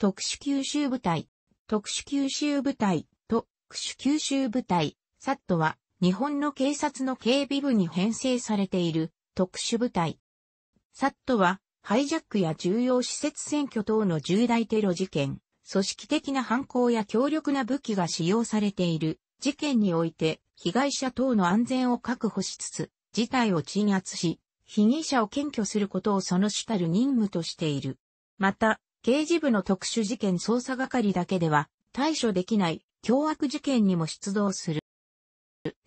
特殊吸収部隊、特殊吸収部隊、と、特殊吸収部隊、サットは、日本の警察の警備部に編成されている特殊部隊。サットは、ハイジャックや重要施設選挙等の重大テロ事件、組織的な犯行や強力な武器が使用されている事件において、被害者等の安全を確保しつつ、事態を鎮圧し、被疑者を検挙することをその主たる任務としている。また、刑事部の特殊事件捜査係だけでは対処できない凶悪事件にも出動する。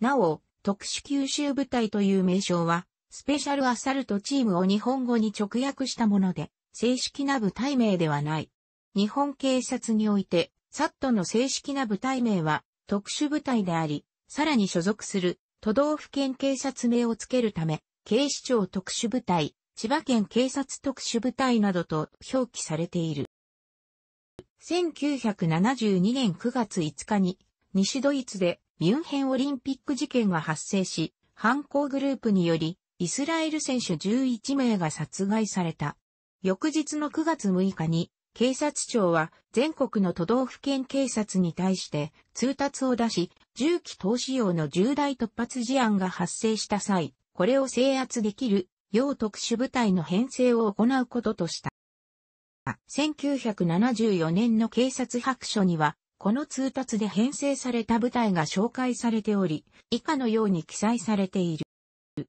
なお、特殊吸収部隊という名称は、スペシャルアサルトチームを日本語に直訳したもので、正式な部隊名ではない。日本警察において、サットの正式な部隊名は特殊部隊であり、さらに所属する都道府県警察名をつけるため、警視庁特殊部隊、千葉県警察特殊部隊などと表記されている。1972年9月5日に、西ドイツでミュンヘンオリンピック事件が発生し、犯行グループにより、イスラエル選手11名が殺害された。翌日の9月6日に、警察庁は全国の都道府県警察に対して通達を出し、銃器投資用の重大突発事案が発生した際、これを制圧できる要特殊部隊の編成を行うこととした。1974年の警察白書には、この通達で編成された部隊が紹介されており、以下のように記載されている。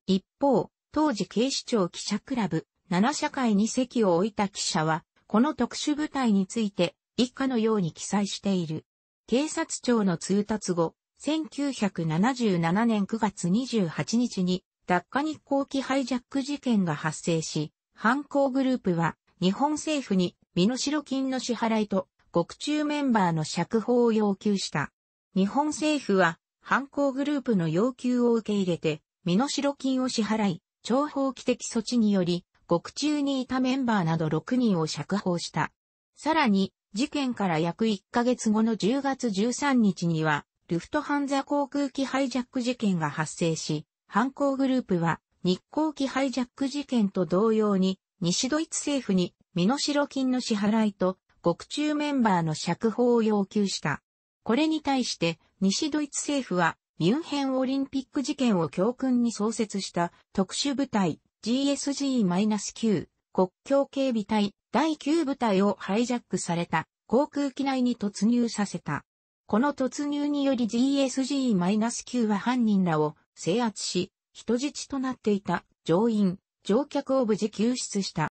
一方、当時警視庁記者クラブ、7社会に席を置いた記者は、この特殊部隊について、以下のように記載している。警察庁の通達後、1977年9月28日に、脱火日航機ハイジャック事件が発生し、犯行グループは日本政府に身代金の支払いと獄中メンバーの釈放を要求した。日本政府は犯行グループの要求を受け入れて身代金を支払い、超法規的措置により獄中にいたメンバーなど6人を釈放した。さらに、事件から約1ヶ月後の10月13日には、ルフトハンザ航空機ハイジャック事件が発生し、犯行グループは日航機ハイジャック事件と同様に西ドイツ政府に身代金の支払いと獄中メンバーの釈放を要求した。これに対して西ドイツ政府はミュンヘンオリンピック事件を教訓に創設した特殊部隊 GSG-9 国境警備隊第9部隊をハイジャックされた航空機内に突入させた。この突入により GSG-9 は犯人らを制圧し、人質となっていた乗員、乗客を無事救出した。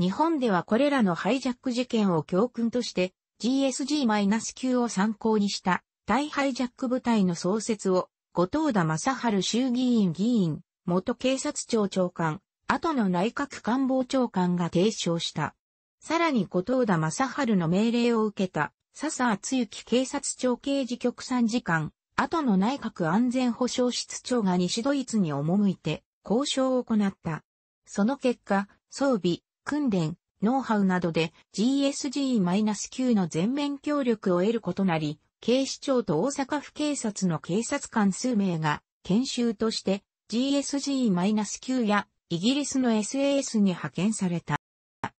日本ではこれらのハイジャック事件を教訓として GSG-9 を参考にした大ハイジャック部隊の創設を後藤田正春衆議院議員、元警察庁長官、後の内閣官房長官が提唱した。さらに後藤田正春の命令を受けた笹厚幸警察庁刑事局参事官、後の内閣安全保障室長が西ドイツに赴いて交渉を行った。その結果、装備、訓練、ノウハウなどで GSG-9 の全面協力を得ることなり、警視庁と大阪府警察の警察官数名が研修として GSG-9 やイギリスの SAS に派遣された。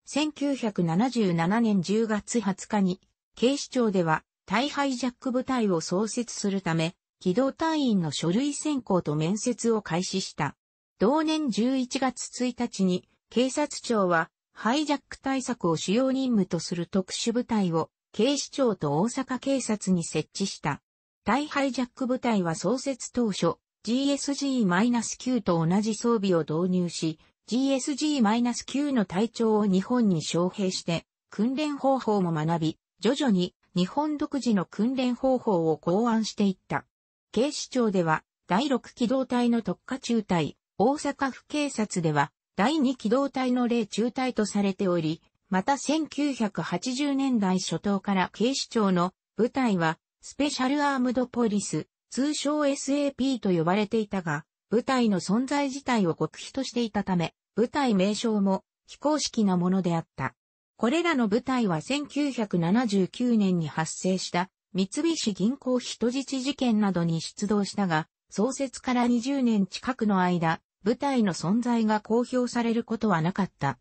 1977年10月20日に警視庁では、大敗ジャック部隊を創設するため、機動隊員の書類選考と面接を開始した。同年11月1日に、警察庁は、ハイジャック対策を主要任務とする特殊部隊を、警視庁と大阪警察に設置した。大ハイジャック部隊は創設当初、GSG-9 と同じ装備を導入し、GSG-9 の隊長を日本に招聘して、訓練方法も学び、徐々に日本独自の訓練方法を考案していった。警視庁では第6機動隊の特化中隊、大阪府警察では第2機動隊の例中隊とされており、また1980年代初頭から警視庁の部隊はスペシャルアームドポリス、通称 SAP と呼ばれていたが、部隊の存在自体を極秘としていたため、部隊名称も非公式なものであった。これらの部隊は1979年に発生した三菱銀行人質事件などに出動したが、創設から20年近くの間、部隊の存在が公表されることはなかった。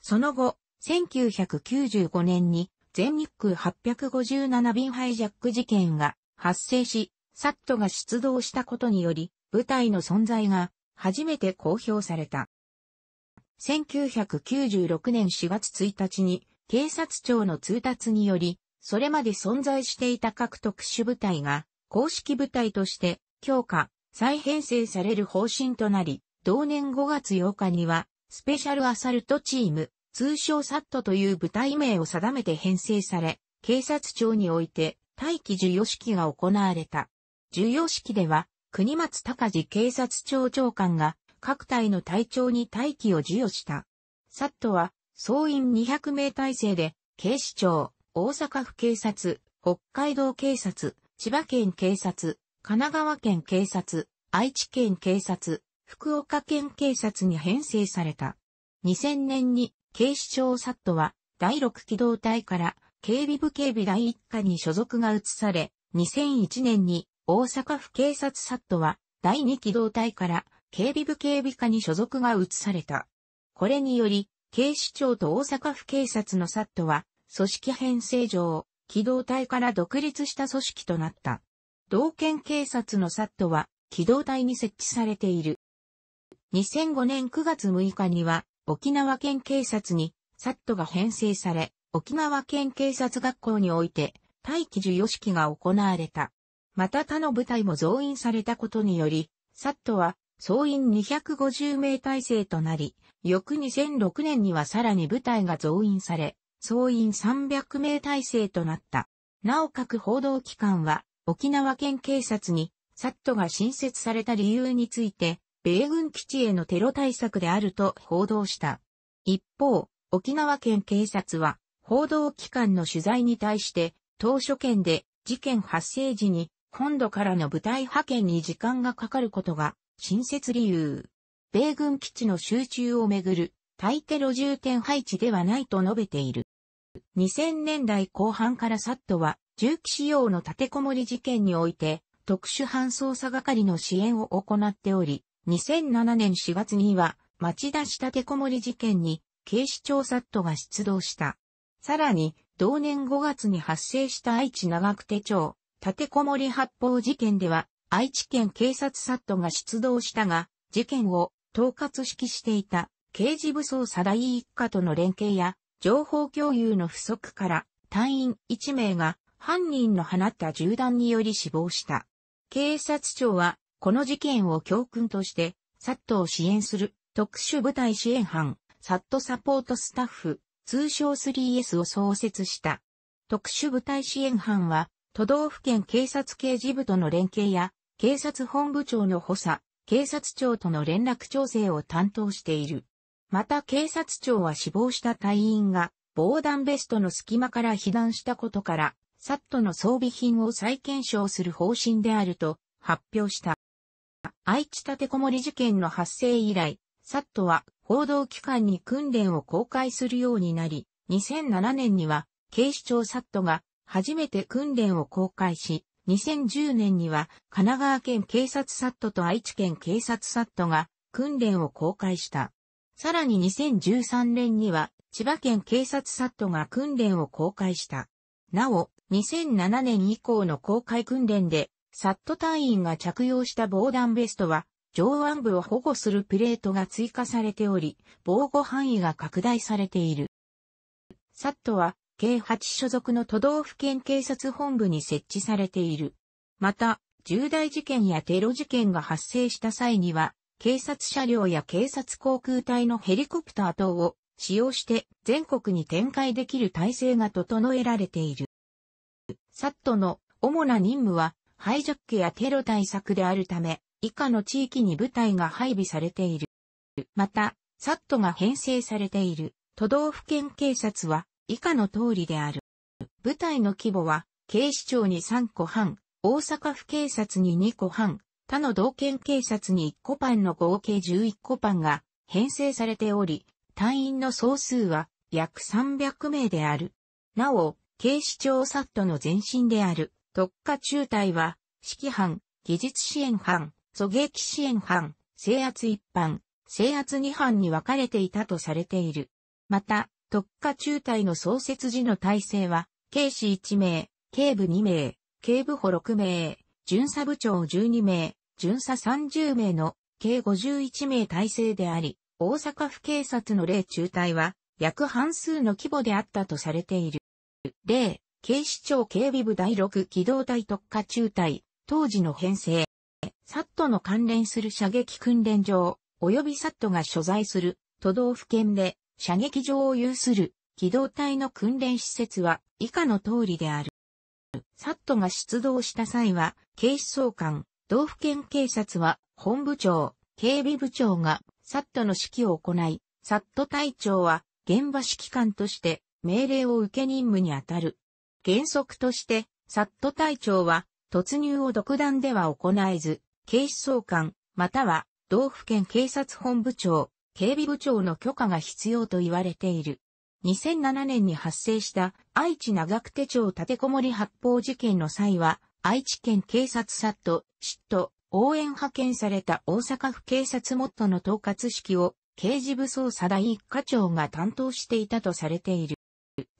その後、1995年に全日空857便ハイジャック事件が発生し、サットが出動したことにより、部隊の存在が初めて公表された。1996年4月1日に警察庁の通達により、それまで存在していた各特殊部隊が公式部隊として強化、再編成される方針となり、同年5月8日にはスペシャルアサルトチーム、通称サットという部隊名を定めて編成され、警察庁において待機授与式が行われた。授与式では、国松隆治警察庁長官が各隊の隊長に待機を授与した。サットは、総員200名体制で、警視庁、大阪府警察、北海道警察、千葉県警察、神奈川県警察、愛知県警察、福岡県警察に編成された。2000年に警視庁サットは第6機動隊から警備部警備第1課に所属が移され、2001年に大阪府警察サットは第2機動隊から警備部警備課に所属が移された。これにより、警視庁と大阪府警察のサットは、組織編成上、機動隊から独立した組織となった。道県警察のサットは、機動隊に設置されている。2005年9月6日には、沖縄県警察に、サットが編成され、沖縄県警察学校において、待機授与式が行われた。また他の部隊も増員されたことにより、サットは総員250名体制となり、翌2006年にはさらに部隊が増員され、総員300名体制となった。なお各報道機関は、沖縄県警察に、サットが新設された理由について、米軍基地へのテロ対策であると報道した。一方、沖縄県警察は、報道機関の取材に対して、当初県で事件発生時に本土からの部隊派遣に時間がかかることが新設理由。米軍基地の集中をめぐる対テロ重点配置ではないと述べている。2000年代後半からサットは銃器使用の立てこもり事件において特殊搬送査係の支援を行っており、2007年4月には町田市立てこもり事件に警視庁サットが出動した。さらに、同年5月に発生した愛知長久手町立てこもり発砲事件では愛知県警察サットが出動したが、事件を統括指揮していた刑事部捜査第一課との連携や情報共有の不足から隊員1名が犯人の放った銃弾により死亡した。警察庁はこの事件を教訓としてサットを支援する特殊部隊支援班サットサポートスタッフ通称 3S を創設した。特殊部隊支援班は都道府県警察刑事部との連携や警察本部長の補佐、警察庁との連絡調整を担当している。また警察庁は死亡した隊員が防弾ベストの隙間から被弾したことから、サットの装備品を再検証する方針であると発表した。愛知立てこもり事件の発生以来、サットは報道機関に訓練を公開するようになり、2007年には警視庁サットが初めて訓練を公開し、2010年には神奈川県警察サットと愛知県警察サットが訓練を公開した。さらに2013年には千葉県警察サットが訓練を公開した。なお、2007年以降の公開訓練で、サット隊員が着用した防弾ベストは、上腕部を保護するプレートが追加されており、防護範囲が拡大されている。サットは、計8所属の都道府県警察本部に設置されている。また、重大事件やテロ事件が発生した際には、警察車両や警察航空隊のヘリコプター等を使用して全国に展開できる体制が整えられている。サットの主な任務はハイジャックやテロ対策であるため、以下の地域に部隊が配備されている。また、サットが編成されている都道府県警察は以下の通りである。部隊の規模は、警視庁に3個半、大阪府警察に2個半、他の道県警察に1個班の合計11個班が編成されており、隊員の総数は約300名である。なお、警視庁サットの前身である特化中隊は、指揮班、技術支援班、狙撃支援班、制圧一班、制圧二班に分かれていたとされている。また、特化中隊の創設時の体制は、警視1名、警部2名、警部補6名、巡査部長12名、巡査30名の計51名体制であり、大阪府警察の例中隊は、約半数の規模であったとされている。例、警視庁警備部第6機動隊特化中隊、当時の編成、サットの関連する射撃訓練場、及びサットが所在する都道府県で射撃場を有する機動隊の訓練施設は以下の通りである。サットが出動した際は、警視総監、道府県警察は本部長、警備部長がサットの指揮を行い、サット隊長は現場指揮官として命令を受け任務に当たる。原則として、サット隊長は突入を独断では行えず、警視総監、または道府県警察本部長、警備部長の許可が必要と言われている。2007年に発生した愛知長久手町立てこもり発砲事件の際は、愛知県警察サット、シット、応援派遣された大阪府警察モットの統括式を刑事部捜査第一課長が担当していたとされている。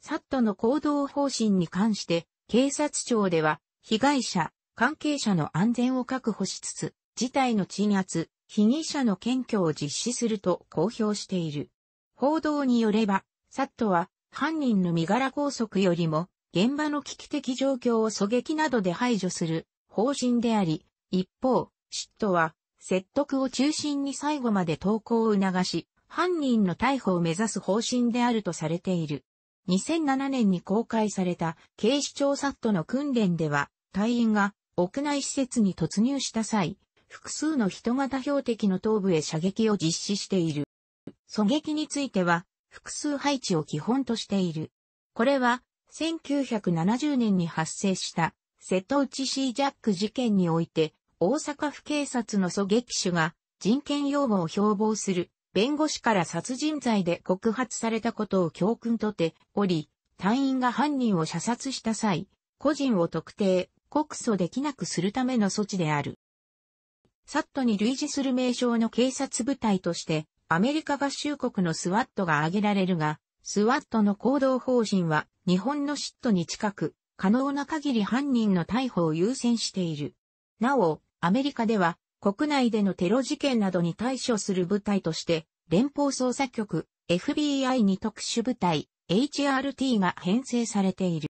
サットの行動方針に関して、警察庁では、被害者、関係者の安全を確保しつつ、事態の鎮圧、被疑者の検挙を実施すると公表している。報道によれば、サットは犯人の身柄拘束よりも現場の危機的状況を狙撃などで排除する方針であり、一方、シットは説得を中心に最後まで投稿を促し、犯人の逮捕を目指す方針であるとされている。2007年に公開された警視庁サットの訓練では、隊員が屋内施設に突入した際、複数の人型標的の頭部へ射撃を実施している。狙撃については、複数配置を基本としている。これは、1970年に発生した、瀬戸内シージャック事件において、大阪府警察の狙撃手が、人権擁護を標榜する、弁護士から殺人罪で告発されたことを教訓とており、隊員が犯人を射殺した際、個人を特定、告訴できなくするための措置である。サットに類似する名称の警察部隊として、アメリカ合衆国のスワットが挙げられるが、スワットの行動方針は日本の嫉妬に近く、可能な限り犯人の逮捕を優先している。なお、アメリカでは国内でのテロ事件などに対処する部隊として、連邦捜査局、FBI に特殊部隊、HRT が編成されている。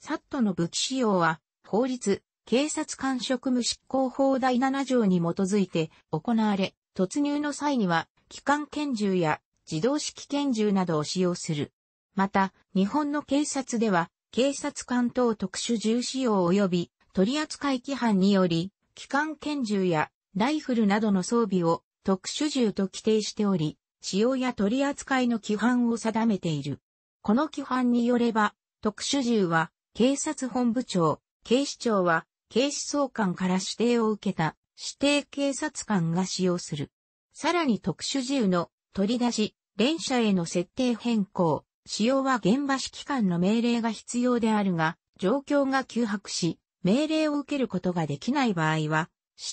サットの武器使用は、法律、警察官職務執行法第7条に基づいて行われ、突入の際には、機関拳銃や自動式拳銃などを使用する。また、日本の警察では、警察官等特殊銃使用及び取扱規範により、機関拳銃やライフルなどの装備を特殊銃と規定しており、使用や取扱いの規範を定めている。この規範によれば、特殊銃は警察本部長、警視庁は警視総監から指定を受けた指定警察官が使用する。さらに特殊自由の取り出し、連射への設定変更、使用は現場指揮官の命令が必要であるが、状況が急迫し、命令を受けることができない場合は、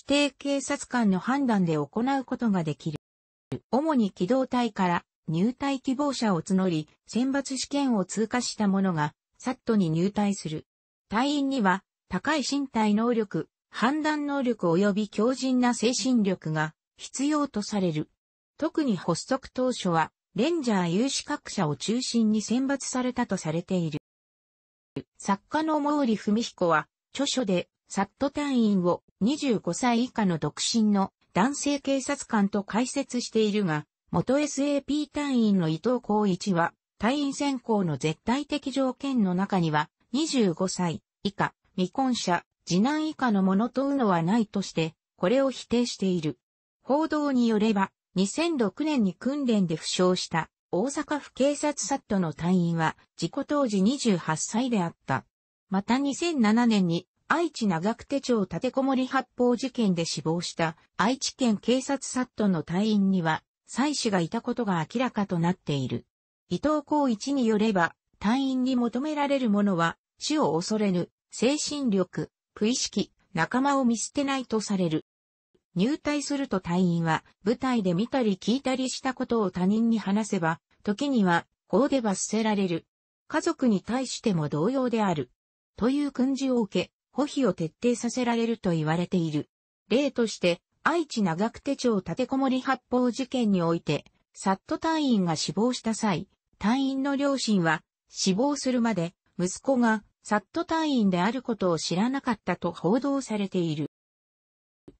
指定警察官の判断で行うことができる。主に機動隊から入隊希望者を募り、選抜試験を通過した者が、サットに入隊する。隊員には、高い身体能力、判断能力及び強靭な精神力が必要とされる。特に発足当初は、レンジャー有資格者を中心に選抜されたとされている。作家の毛利文彦は、著書で、サット隊員を25歳以下の独身の男性警察官と解説しているが、元 SAP 隊員の伊藤光一は、隊員選考の絶対的条件の中には、25歳以下、未婚者、次男以下のものとうのはないとして、これを否定している。報道によれば、2006年に訓練で負傷した大阪府警察サットの隊員は事故当時28歳であった。また2007年に愛知長久手町立てこもり発砲事件で死亡した愛知県警察サットの隊員には妻子がいたことが明らかとなっている。伊藤光一によれば隊員に求められるものは死を恐れぬ精神力、不意識、仲間を見捨てないとされる。入隊すると隊員は、舞台で見たり聞いたりしたことを他人に話せば、時には、こうで罰せられる。家族に対しても同様である。という訓示を受け、保秘を徹底させられると言われている。例として、愛知長久手町立てこもり発砲事件において、サット隊員が死亡した際、隊員の両親は死亡するまで息子がサット隊員であることを知らなかったと報道されている。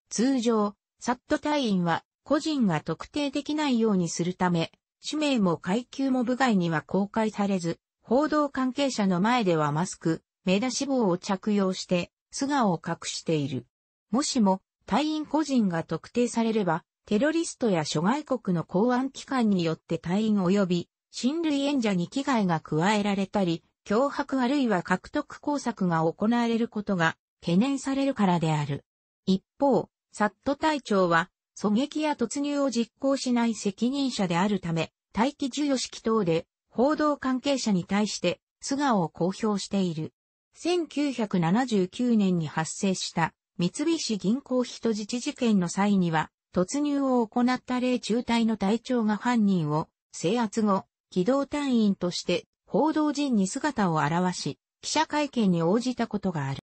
通常、サット隊員は個人が特定できないようにするため、氏名も階級も部外には公開されず、報道関係者の前ではマスク、目出し帽を着用して、素顔を隠している。もしも、隊員個人が特定されれば、テロリストや諸外国の公安機関によって隊員及び、親類演者に危害が加えられたり、脅迫あるいは獲得工作が行われることが懸念されるからである。一方、サット隊長は、狙撃や突入を実行しない責任者であるため、待機授与式等で報道関係者に対して素顔を公表している。1979年に発生した三菱銀行人質事件の際には、突入を行った霊中隊の隊長が犯人を制圧後、機動隊員として報道陣に姿を現し、記者会見に応じたことがある。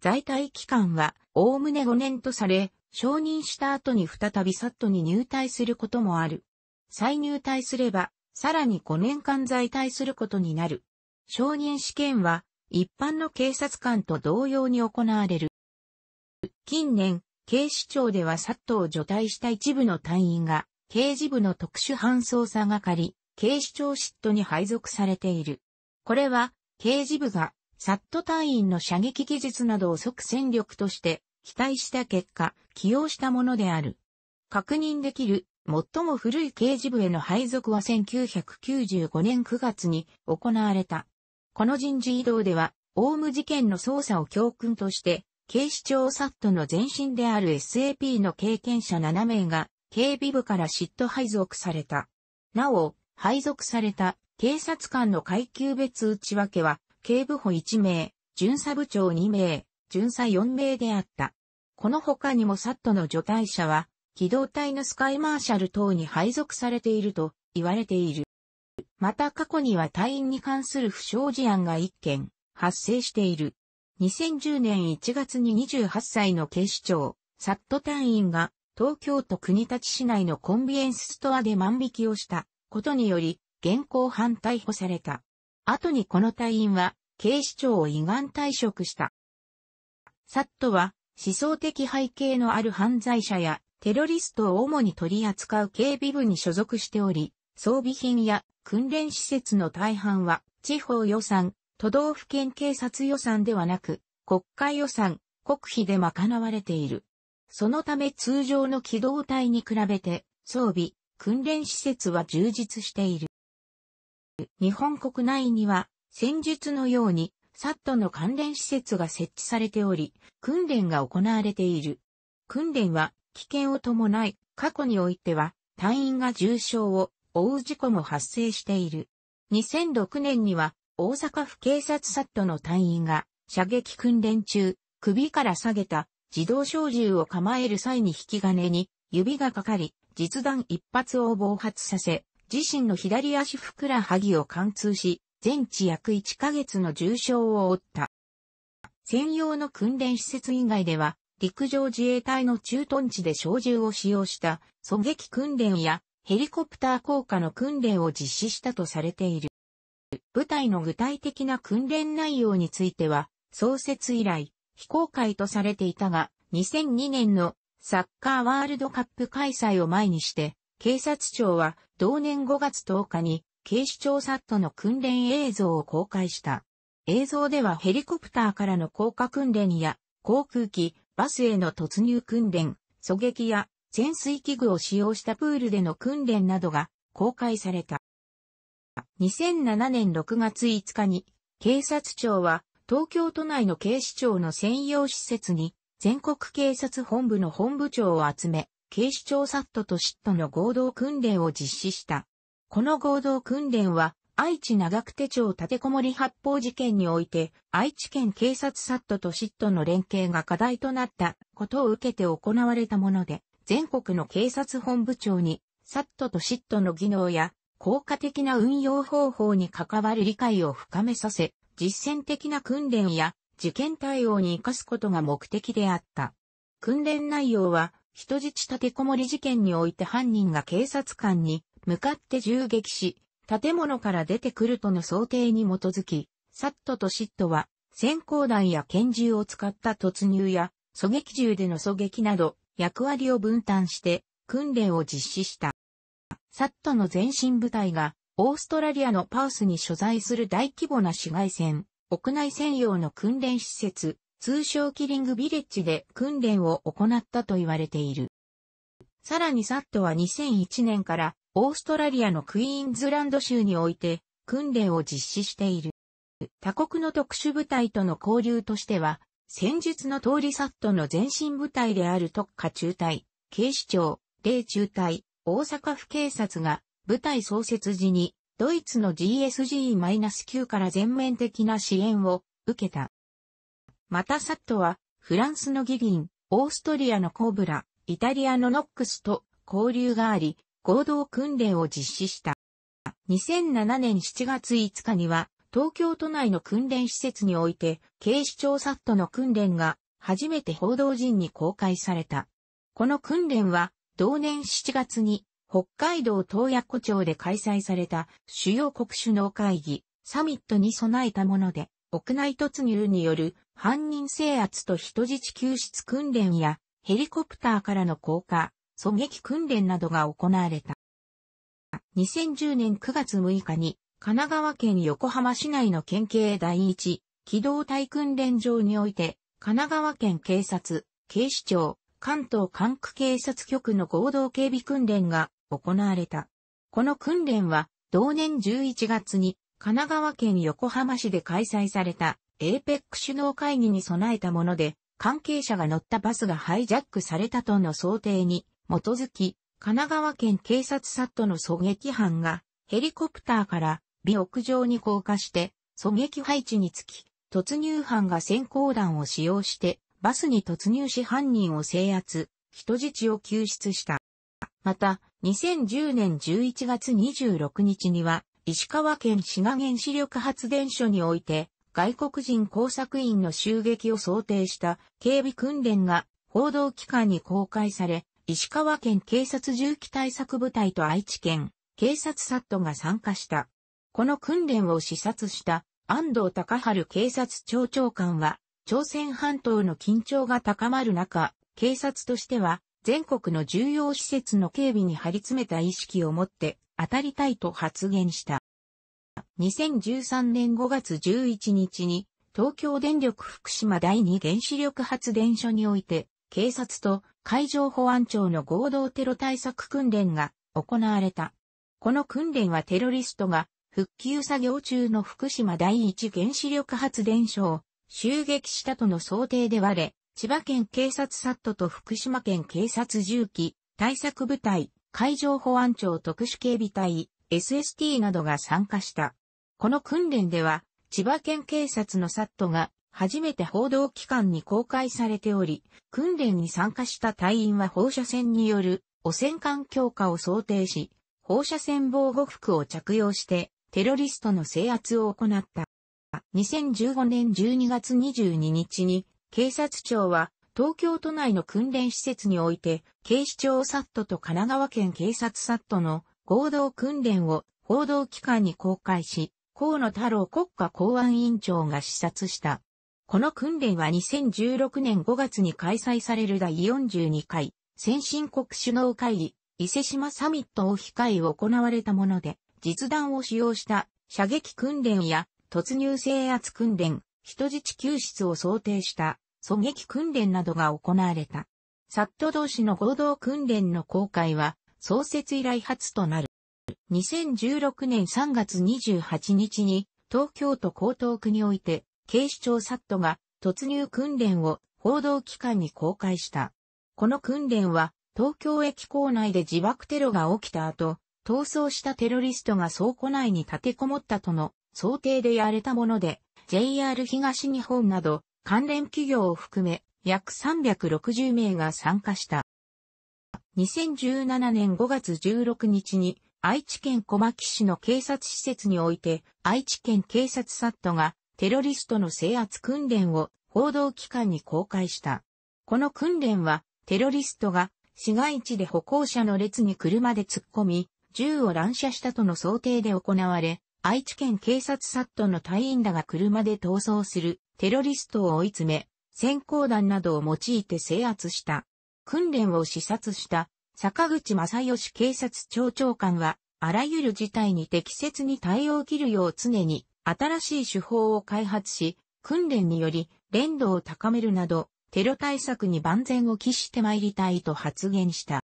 在退期間は、おおむね5年とされ、承認した後に再びサットに入隊することもある。再入隊すれば、さらに5年間在退することになる。承認試験は、一般の警察官と同様に行われる。近年、警視庁ではサットを除隊した一部の隊員が、刑事部の特殊搬送さがかり、警視庁シットに配属されている。これは、刑事部が、サット隊員の射撃技術などを即戦力として、期待した結果、起用したものである。確認できる、最も古い刑事部への配属は1995年9月に行われた。この人事異動では、オウム事件の捜査を教訓として、警視庁サットの前身である SAP の経験者7名が、警備部から嫉妬配属された。なお、配属された警察官の階級別内訳は、警部補1名、巡査部長2名、巡査4名であった。この他にもサットの除隊者は、機動隊のスカイマーシャル等に配属されていると言われている。また過去には隊員に関する不祥事案が1件発生している。2010年1月に28歳の警視庁、サット隊員が東京都国立市内のコンビエンスストアで万引きをしたことにより、現行犯逮捕された。後にこの隊員は、警視庁を依願退職した。サットは、思想的背景のある犯罪者や、テロリストを主に取り扱う警備部に所属しており、装備品や訓練施設の大半は、地方予算、都道府県警察予算ではなく、国会予算、国費で賄われている。そのため通常の機動隊に比べて、装備、訓練施設は充実している。日本国内には戦術のようにサットの関連施設が設置されており、訓練が行われている。訓練は危険を伴い、過去においては隊員が重傷を負う事故も発生している。2006年には大阪府警察サットの隊員が射撃訓練中、首から下げた自動小銃を構える際に引き金に指がかかり、実弾一発を暴発させ、自身の左足ふくらはぎを貫通し、全治約1ヶ月の重傷を負った。専用の訓練施設以外では、陸上自衛隊の駐屯地で小銃を使用した狙撃訓練やヘリコプター降下の訓練を実施したとされている。部隊の具体的な訓練内容については、創設以来、非公開とされていたが、2002年のサッカーワールドカップ開催を前にして、警察庁は同年5月10日に警視庁サットの訓練映像を公開した。映像ではヘリコプターからの降下訓練や航空機、バスへの突入訓練、狙撃や潜水器具を使用したプールでの訓練などが公開された。2007年6月5日に警察庁は東京都内の警視庁の専用施設に全国警察本部の本部長を集め、警視庁サットとシットの合同訓練を実施した。この合同訓練は、愛知長久手町立てこもり発砲事件において、愛知県警察サットとシットの連携が課題となったことを受けて行われたもので、全国の警察本部長に、サットとシットの技能や、効果的な運用方法に関わる理解を深めさせ、実践的な訓練や事件対応に活かすことが目的であった。訓練内容は、人質立てこもり事件において犯人が警察官に向かって銃撃し、建物から出てくるとの想定に基づき、サットとシットは、閃光弾や拳銃を使った突入や、狙撃銃での狙撃など、役割を分担して、訓練を実施した。サットの前身部隊が、オーストラリアのパースに所在する大規模な市街戦、屋内専用の訓練施設、通称キリングビレッジで訓練を行ったと言われている。さらにサットは2001年からオーストラリアのクイーンズランド州において訓練を実施している。他国の特殊部隊との交流としては、戦術の通りサットの前身部隊である特化中隊、警視庁、霊中隊、大阪府警察が部隊創設時にドイツの GSG-9 から全面的な支援を受けた。またサットは、フランスのギリン、オーストリアのコブラ、イタリアのノックスと交流があり、合同訓練を実施した。2007年7月5日には、東京都内の訓練施設において、警視庁サットの訓練が初めて報道陣に公開された。この訓練は、同年7月に北海道東野湖町で開催された主要国首脳会議、サミットに備えたもので、屋内突入による犯人制圧と人質救出訓練やヘリコプターからの降下、狙撃訓練などが行われた。2010年9月6日に神奈川県横浜市内の県警第一機動隊訓練場において神奈川県警察、警視庁、関東管区警察局の合同警備訓練が行われた。この訓練は、同年11月に、神奈川県横浜市で開催された、APEC 首脳会議に備えたもので、関係者が乗ったバスがハイジャックされたとの想定に基づき、神奈川県警察サットの狙撃班がヘリコプターから美屋上に降下して狙撃配置につき、突入班が先行弾を使用してバスに突入し犯人を制圧、人質を救出した。また、2010年11月26日には、石川県滋賀原子力発電所において、外国人工作員の襲撃を想定した警備訓練が報道機関に公開され、石川県警察重機対策部隊と愛知県警察サットが参加した。この訓練を視察した安藤隆春警察庁長官は、朝鮮半島の緊張が高まる中、警察としては全国の重要施設の警備に張り詰めた意識を持って当たりたいと発言した。2013年5月11日に東京電力福島第二原子力発電所において警察と海上保安庁の合同テロ対策訓練が行われた。この訓練はテロリストが復旧作業中の福島第一原子力発電所を襲撃したとの想定で割れ、千葉県警察サットと福島県警察重機、対策部隊、海上保安庁特殊警備隊、SST などが参加した。この訓練では、千葉県警察のサットが初めて報道機関に公開されており、訓練に参加した隊員は放射線による汚染環境化を想定し、放射線防護服を着用して、テロリストの制圧を行った。2015年12月22日に警察庁は、東京都内の訓練施設において、警視庁サットと神奈川県警察サットの合同訓練を報道機関に公開し、河野太郎国家公安委員長が視察した。この訓練は2016年5月に開催される第42回先進国首脳会議伊勢島サミットを控え行われたもので、実弾を使用した射撃訓練や突入制圧訓練、人質救出を想定した狙撃訓練などが行われた。サット同士の合同訓練の公開は創設以来初となる。2016年3月28日に東京都江東区において警視庁サットが突入訓練を報道機関に公開した。この訓練は東京駅構内で自爆テロが起きた後、逃走したテロリストが倉庫内に立てこもったとの想定でやれたもので、JR 東日本など関連企業を含め約360名が参加した。2017年5月16日に愛知県小牧市の警察施設において愛知県警察サットがテロリストの制圧訓練を報道機関に公開した。この訓練はテロリストが市街地で歩行者の列に車で突っ込み銃を乱射したとの想定で行われ愛知県警察サットの隊員らが車で逃走するテロリストを追い詰め、閃光弾などを用いて制圧した。訓練を視察した坂口正義警察庁長官は、あらゆる事態に適切に対応を切るよう常に新しい手法を開発し、訓練により連動を高めるなど、テロ対策に万全を期して参りたいと発言した。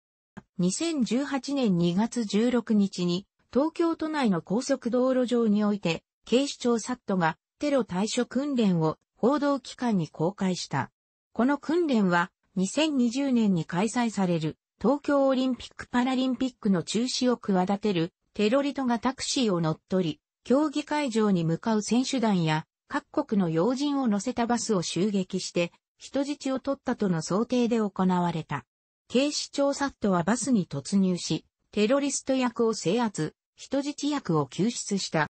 2018年2月16日に東京都内の高速道路上において、警視庁サットがテロ対処訓練を報道機関に公開した。この訓練は2020年に開催される東京オリンピック・パラリンピックの中止を企てるテロリトがタクシーを乗っ取り、競技会場に向かう選手団や各国の要人を乗せたバスを襲撃して人質を取ったとの想定で行われた。警視庁サットはバスに突入し、テロリスト役を制圧、人質役を救出した。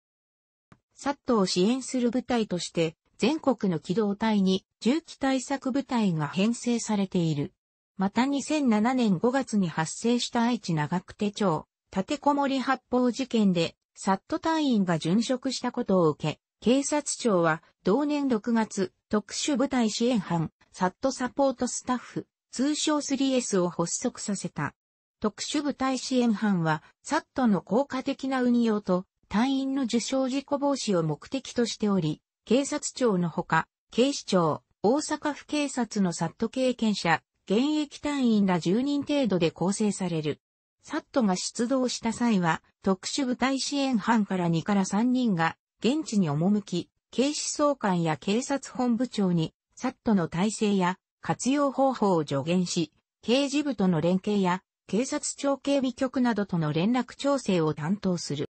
サットを支援する部隊として、全国の機動隊に銃器対策部隊が編成されている。また2007年5月に発生した愛知長久手町、立てこもり発砲事件で、サット隊員が殉職したことを受け、警察庁は同年6月、特殊部隊支援班、サットサポートスタッフ、通称 3S を発足させた。特殊部隊支援班は、サットの効果的な運用と、隊員の受傷事故防止を目的としており、警察庁のほか、警視庁、大阪府警察のサット経験者、現役隊員ら10人程度で構成される。サットが出動した際は、特殊部隊支援班から2から3人が、現地に赴き、警視総監や警察本部長に、サットの体制や活用方法を助言し、刑事部との連携や警察庁警備局などとの連絡調整を担当する。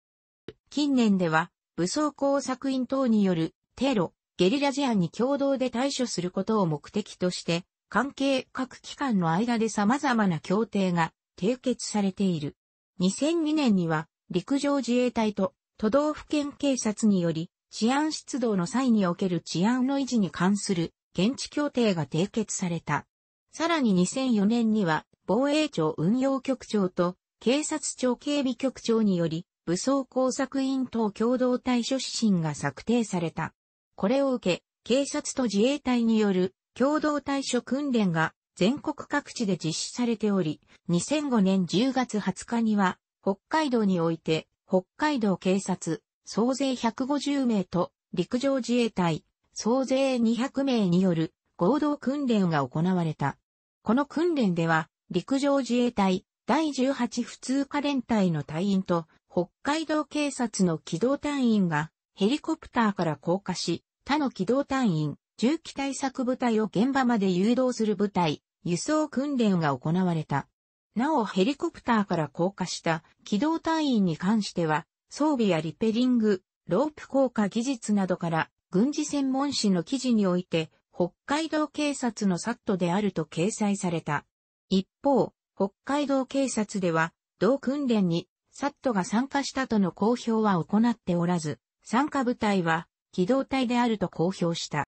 近年では、武装工作員等によるテロ、ゲリラ事案に共同で対処することを目的として、関係各機関の間で様々な協定が締結されている。2002年には、陸上自衛隊と都道府県警察により、治安出動の際における治安の維持に関する現地協定が締結された。さらに2004年には防衛庁運用局長と警察庁警備局長により、武装工作員等共同対処指針が策定された。これを受け、警察と自衛隊による共同対処訓練が全国各地で実施されており、2005年10月20日には、北海道において、北海道警察、総勢150名と、陸上自衛隊、総勢200名による合同訓練が行われた。この訓練では、陸上自衛隊第18普通科連隊の隊員と北海道警察の機動隊員がヘリコプターから降下し、他の機動隊員、重機対策部隊を現場まで誘導する部隊、輸送訓練が行われた。なおヘリコプターから降下した機動隊員に関しては、装備やリペリング、ロープ降下技術などから軍事専門誌の記事において、北海道警察のサットであると掲載された。一方、北海道警察では、同訓練に、サットが参加したとの公表は行っておらず、参加部隊は、機動隊であると公表した。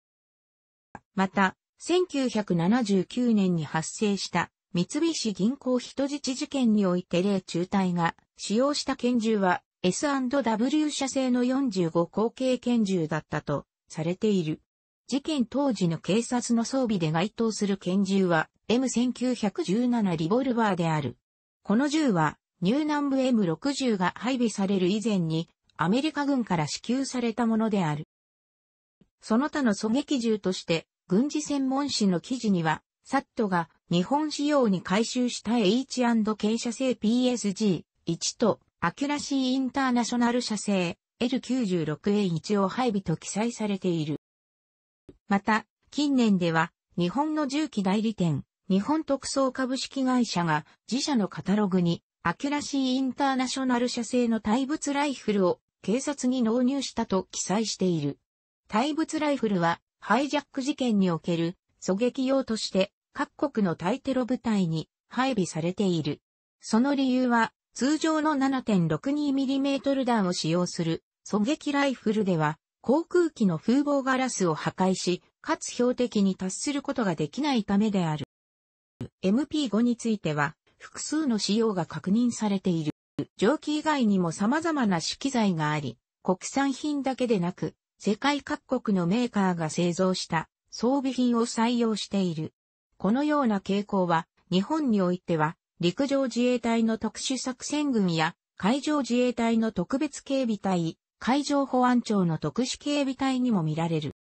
また、1979年に発生した三菱銀行人質事件において例中隊が使用した拳銃は S&W 社製の45口径拳銃だったとされている。事件当時の警察の装備で該当する拳銃は M1917 リボルバーである。この銃は、ニューナンブ M60 が配備される以前に、アメリカ軍から支給されたものである。その他の狙撃銃として、軍事専門誌の記事には、サットが日本仕様に回収した H&K 社製 PSG1 と、アキュラシーインターナショナル社製 L96A1 を配備と記載されている。また、近年では、日本の重機代理店、日本特捜株式会社が自社のカタログに、アキュラシーインターナショナル社製の対物ライフルを警察に納入したと記載している。対物ライフルは、ハイジャック事件における狙撃用として各国の対テロ部隊に配備されている。その理由は、通常の 7.62mm 弾を使用する狙撃ライフルでは航空機の風防ガラスを破壊し、かつ標的に達することができないためである。MP5 については、複数の仕様が確認されている。蒸気以外にも様々な資機材があり、国産品だけでなく、世界各国のメーカーが製造した装備品を採用している。このような傾向は、日本においては、陸上自衛隊の特殊作戦群や海上自衛隊の特別警備隊、海上保安庁の特殊警備隊にも見られる。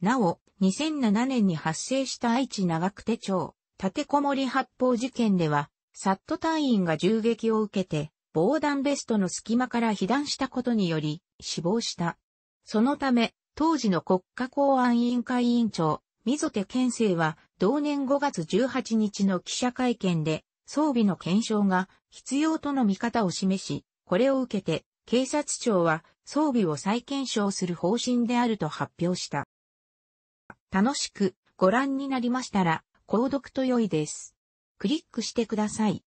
なお、2007年に発生した愛知長久手町、立てこもり発砲事件では、サット隊員が銃撃を受けて、防弾ベストの隙間から被弾したことにより、死亡した。そのため、当時の国家公安委員会委員長、溝手健生は、同年5月18日の記者会見で、装備の検証が必要との見方を示し、これを受けて、警察庁は装備を再検証する方針であると発表した。楽しくご覧になりましたら、購読と良いです。クリックしてください。